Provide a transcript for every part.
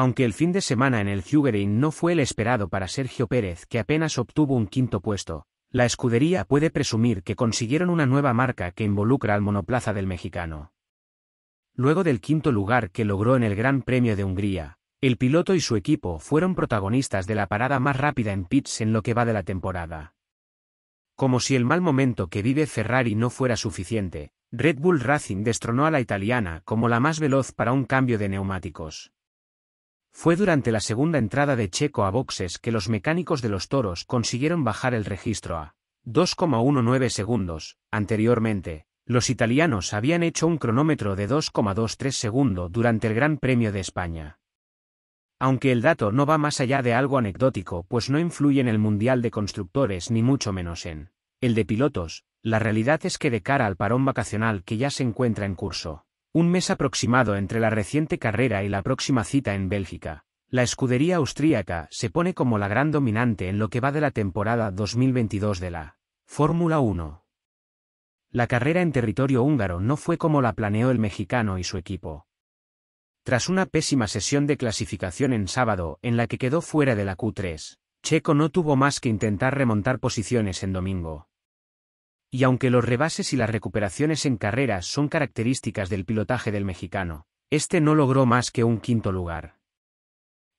Aunque el fin de semana en el Spielberg no fue el esperado para Sergio Pérez que apenas obtuvo un quinto puesto, la escudería puede presumir que consiguieron una nueva marca que involucra al monoplaza del mexicano. Luego del quinto lugar que logró en el Gran Premio de Hungría, el piloto y su equipo fueron protagonistas de la parada más rápida en pits en lo que va de la temporada. Como si el mal momento que vive Ferrari no fuera suficiente, Red Bull Racing destronó a la italiana como la más veloz para un cambio de neumáticos. Fue durante la segunda entrada de Checo a boxes que los mecánicos de los toros consiguieron bajar el registro a 2,19 segundos. Anteriormente, los italianos habían hecho un cronómetro de 2,23 segundos durante el Gran Premio de España. Aunque el dato no va más allá de algo anecdótico, pues no influye en el Mundial de Constructores ni mucho menos en el de pilotos, la realidad es que de cara al parón vacacional que ya se encuentra en curso, un mes aproximado entre la reciente carrera y la próxima cita en Bélgica, la escudería austríaca se pone como la gran dominante en lo que va de la temporada 2022 de la Fórmula 1. La carrera en territorio húngaro no fue como la planeó el mexicano y su equipo. Tras una pésima sesión de clasificación en sábado en la que quedó fuera de la Q3, Checo no tuvo más que intentar remontar posiciones en domingo y aunque los rebases y las recuperaciones en carreras son características del pilotaje del mexicano, este no logró más que un quinto lugar.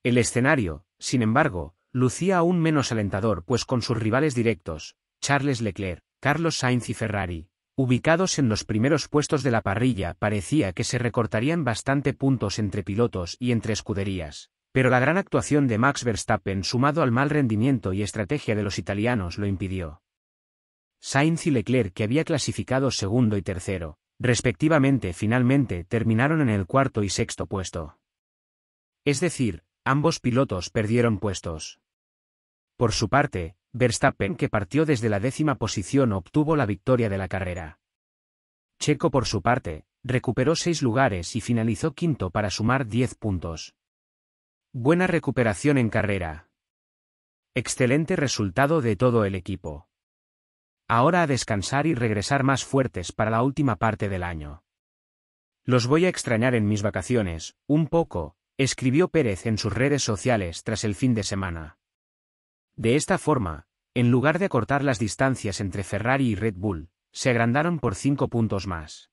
El escenario, sin embargo, lucía aún menos alentador pues con sus rivales directos, Charles Leclerc, Carlos Sainz y Ferrari, ubicados en los primeros puestos de la parrilla parecía que se recortarían bastante puntos entre pilotos y entre escuderías, pero la gran actuación de Max Verstappen sumado al mal rendimiento y estrategia de los italianos lo impidió. Sainz y Leclerc, que había clasificado segundo y tercero, respectivamente, finalmente terminaron en el cuarto y sexto puesto. Es decir, ambos pilotos perdieron puestos. Por su parte, Verstappen, que partió desde la décima posición, obtuvo la victoria de la carrera. Checo, por su parte, recuperó seis lugares y finalizó quinto para sumar diez puntos. Buena recuperación en carrera. Excelente resultado de todo el equipo. Ahora a descansar y regresar más fuertes para la última parte del año. Los voy a extrañar en mis vacaciones, un poco, escribió Pérez en sus redes sociales tras el fin de semana. De esta forma, en lugar de acortar las distancias entre Ferrari y Red Bull, se agrandaron por cinco puntos más.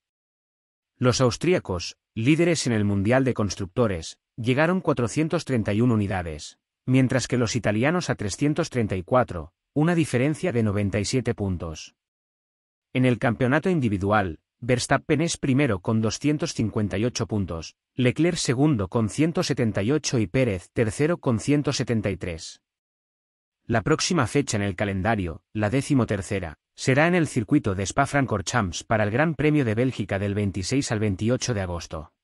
Los austríacos, líderes en el Mundial de Constructores, llegaron 431 unidades, mientras que los italianos a 334, una diferencia de 97 puntos. En el campeonato individual, Verstappen es primero con 258 puntos, Leclerc segundo con 178 y Pérez tercero con 173. La próxima fecha en el calendario, la decimotercera, será en el circuito de Spa-Francorchamps para el Gran Premio de Bélgica del 26 al 28 de agosto.